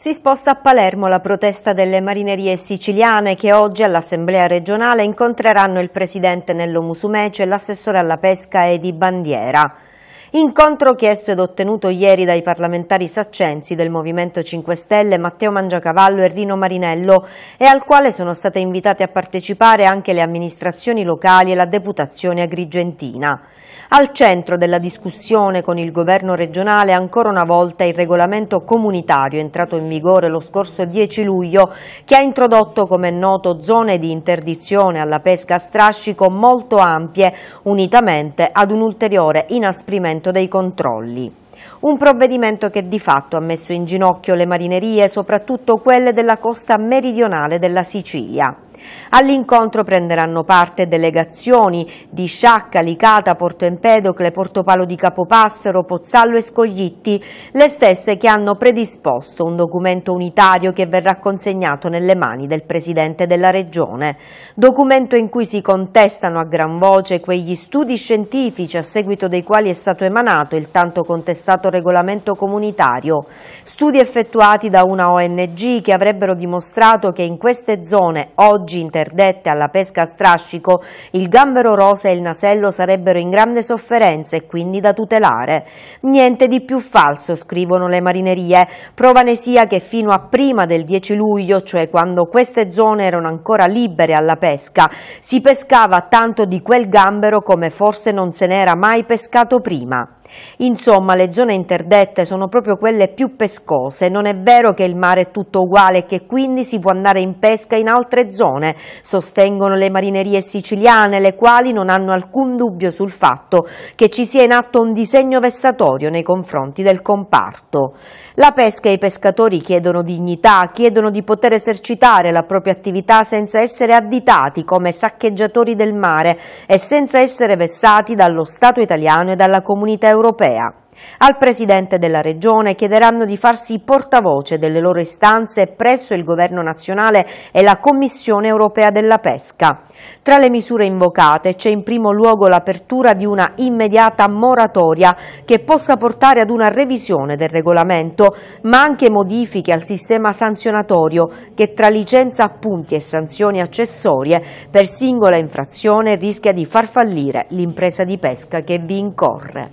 Si sposta a Palermo la protesta delle marinerie siciliane che oggi all'Assemblea regionale incontreranno il presidente Nello Musumeci e l'assessore alla pesca e di Bandiera. Incontro chiesto ed ottenuto ieri dai parlamentari saccensi del Movimento 5 Stelle Matteo Mangiacavallo e Rino Marinello e al quale sono state invitate a partecipare anche le amministrazioni locali e la deputazione agrigentina. Al centro della discussione con il governo regionale ancora una volta il regolamento comunitario entrato in vigore lo scorso 10 luglio che ha introdotto come è noto zone di interdizione alla pesca a strascico molto ampie unitamente ad un ulteriore inasprimento inasprimento dei controlli. Un provvedimento che di fatto ha messo in ginocchio le marinerie, soprattutto quelle della costa meridionale della Sicilia. All'incontro prenderanno parte delegazioni di Sciacca, Licata, Porto Empedocle, Portopalo di Capopassero, Pozzallo e Scoglitti, le stesse che hanno predisposto un documento unitario che verrà consegnato nelle mani del Presidente della Regione. Documento in cui si contestano a gran voce quegli studi scientifici a seguito dei quali è stato emanato il tanto contestato regolamento comunitario. Studi effettuati da una ONG che avrebbero dimostrato che in queste zone oggi oggi interdette alla pesca a strascico, il gambero rosa e il nasello sarebbero in grande sofferenza e quindi da tutelare. Niente di più falso, scrivono le marinerie. Prova ne sia che fino a prima del 10 luglio, cioè quando queste zone erano ancora libere alla pesca, si pescava tanto di quel gambero come forse non se n'era mai pescato prima. Insomma, le zone interdette sono proprio quelle più pescose. Non è vero che il mare è tutto uguale e che quindi si può andare in pesca in altre zone, sostengono le marinerie siciliane, le quali non hanno alcun dubbio sul fatto che ci sia in atto un disegno vessatorio nei confronti del comparto. La pesca e i pescatori chiedono dignità, chiedono di poter esercitare la propria attività senza essere additati come saccheggiatori del mare e senza essere vessati dallo Stato italiano e dalla comunità europea europea. Al Presidente della Regione chiederanno di farsi portavoce delle loro istanze presso il Governo nazionale e la Commissione europea della pesca. Tra le misure invocate c'è in primo luogo l'apertura di una immediata moratoria che possa portare ad una revisione del regolamento, ma anche modifiche al sistema sanzionatorio che tra licenza appunti e sanzioni accessorie per singola infrazione rischia di far fallire l'impresa di pesca che vi incorre.